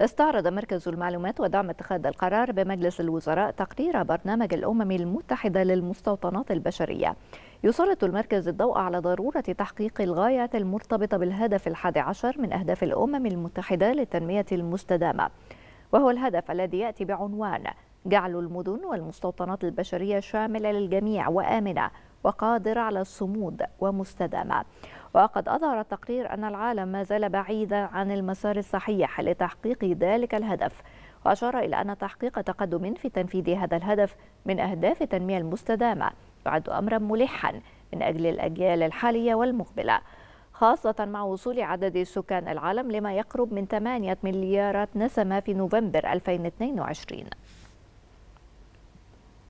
استعرض مركز المعلومات ودعم اتخاذ القرار بمجلس الوزراء تقرير برنامج الأمم المتحدة للمستوطنات البشرية يسلط المركز الضوء على ضرورة تحقيق الغاية المرتبطة بالهدف الحادي عشر من أهداف الأمم المتحدة للتنمية المستدامة وهو الهدف الذي يأتي بعنوان جعل المدن والمستوطنات البشرية شاملة للجميع وآمنة وقادر على الصمود ومستدامة وقد أظهر التقرير أن العالم ما زال بعيدا عن المسار الصحيح لتحقيق ذلك الهدف وأشار إلى أن تحقيق تقدم في تنفيذ هذا الهدف من أهداف التنمية المستدامة يعد أمرا ملحا من أجل الأجيال الحالية والمقبلة خاصة مع وصول عدد سكان العالم لما يقرب من 8 مليارات نسمة في نوفمبر 2022